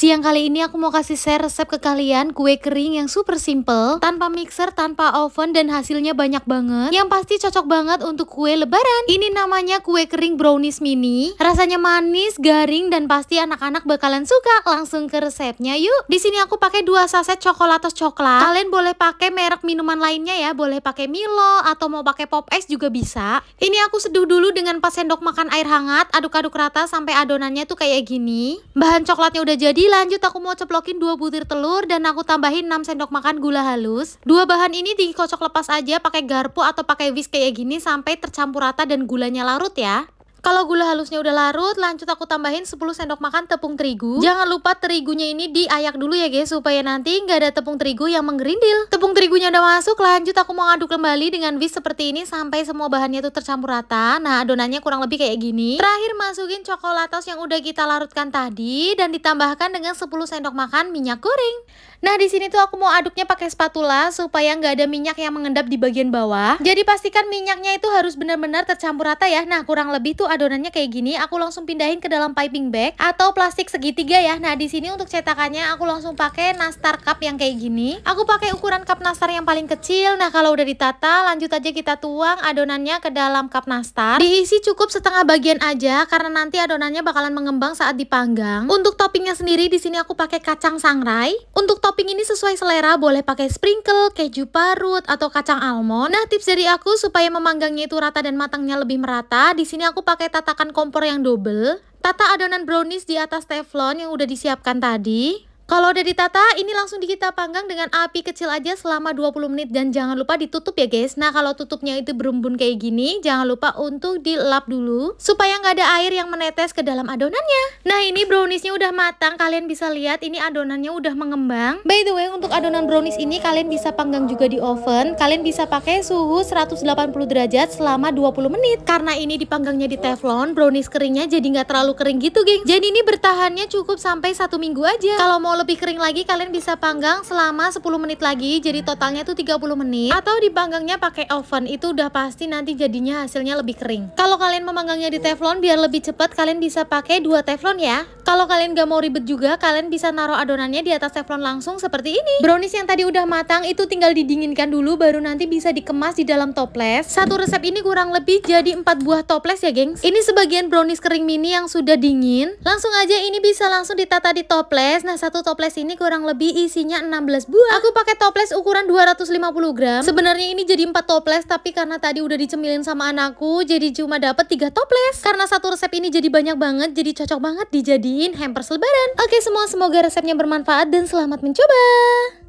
Siang kali ini aku mau kasih share resep ke kalian kue kering yang super simple, tanpa mixer, tanpa oven, dan hasilnya banyak banget. Yang pasti cocok banget untuk kue lebaran. Ini namanya kue kering brownies mini. Rasanya manis, garing, dan pasti anak-anak bakalan suka. Langsung ke resepnya yuk. Di sini aku pakai dua saset coklatos coklat. Kalian boleh pakai merek minuman lainnya ya, boleh pakai Milo atau mau pakai pop ice juga bisa. Ini aku seduh dulu dengan 4 sendok makan air hangat, aduk-aduk rata sampai adonannya tuh kayak gini. Bahan coklatnya udah jadi, Dilanjut aku mau ceplokin 2 butir telur dan aku tambahin 6 sendok makan gula halus. Dua bahan ini dikocok lepas aja pakai garpu atau pakai whisk kayak gini sampai tercampur rata dan gulanya larut ya. Kalau gula halusnya udah larut, lanjut aku tambahin 10 sendok makan tepung terigu. Jangan lupa terigunya ini diayak dulu ya guys, supaya nanti nggak ada tepung terigu yang menggerindil. Tepung terigunya udah masuk, lanjut aku mau aduk kembali dengan whisk seperti ini sampai semua bahannya tuh tercampur rata. Nah, adonannya kurang lebih kayak gini. Terakhir masukin coklatos yang udah kita larutkan tadi dan ditambahkan dengan 10 sendok makan minyak goreng. Nah, di sini tuh aku mau aduknya pakai spatula supaya nggak ada minyak yang mengendap di bagian bawah. Jadi pastikan minyaknya itu harus benar-benar tercampur rata ya. Nah, kurang lebih tuh adonannya kayak gini, aku langsung pindahin ke dalam piping bag atau plastik segitiga ya. Nah, di sini untuk cetakannya aku langsung pakai nastar cup yang kayak gini. Aku pakai ukuran cup nastar yang paling kecil. Nah, kalau udah ditata, lanjut aja kita tuang adonannya ke dalam cup nastar. Diisi cukup setengah bagian aja karena nanti adonannya bakalan mengembang saat dipanggang. Untuk toppingnya sendiri di sini aku pakai kacang sangrai. Untuk topping ini sesuai selera, boleh pakai sprinkle, keju parut atau kacang almond. Nah, tips dari aku supaya memanggangnya itu rata dan matangnya lebih merata, di sini aku pakai pakai tatakan kompor yang double, tata adonan brownies di atas teflon yang udah disiapkan tadi, kalau udah ditata, ini langsung kita panggang dengan api kecil aja selama 20 menit dan jangan lupa ditutup ya guys. Nah kalau tutupnya itu berembun kayak gini, jangan lupa untuk dilap dulu supaya nggak ada air yang menetes ke dalam adonannya. Nah ini browniesnya udah matang, kalian bisa lihat ini adonannya udah mengembang. By the way untuk adonan brownies ini kalian bisa panggang juga di oven, kalian bisa pakai suhu 180 derajat selama 20 menit. Karena ini dipanggangnya di teflon, brownies keringnya jadi nggak terlalu kering gitu geng. Jadi ini bertahannya cukup sampai satu minggu aja. Kalau mau lebih kering lagi kalian bisa panggang selama 10 menit lagi jadi totalnya itu 30 menit atau dipanggangnya pakai oven itu udah pasti nanti jadinya hasilnya lebih kering kalau kalian memanggangnya di teflon biar lebih cepat kalian bisa pakai dua teflon ya kalau kalian gak mau ribet juga, kalian bisa naruh adonannya di atas teflon langsung seperti ini. Brownies yang tadi udah matang itu tinggal didinginkan dulu baru nanti bisa dikemas di dalam toples. Satu resep ini kurang lebih jadi empat buah toples ya gengs. Ini sebagian brownies kering mini yang sudah dingin. Langsung aja ini bisa langsung ditata di toples. Nah satu toples ini kurang lebih isinya 16 buah. Aku pakai toples ukuran 250 gram. Sebenarnya ini jadi empat toples tapi karena tadi udah dicemilin sama anakku jadi cuma dapet tiga toples. Karena satu resep ini jadi banyak banget jadi cocok banget dijadiin beliin hampers lebaran. Oke semua, semoga resepnya bermanfaat dan selamat mencoba.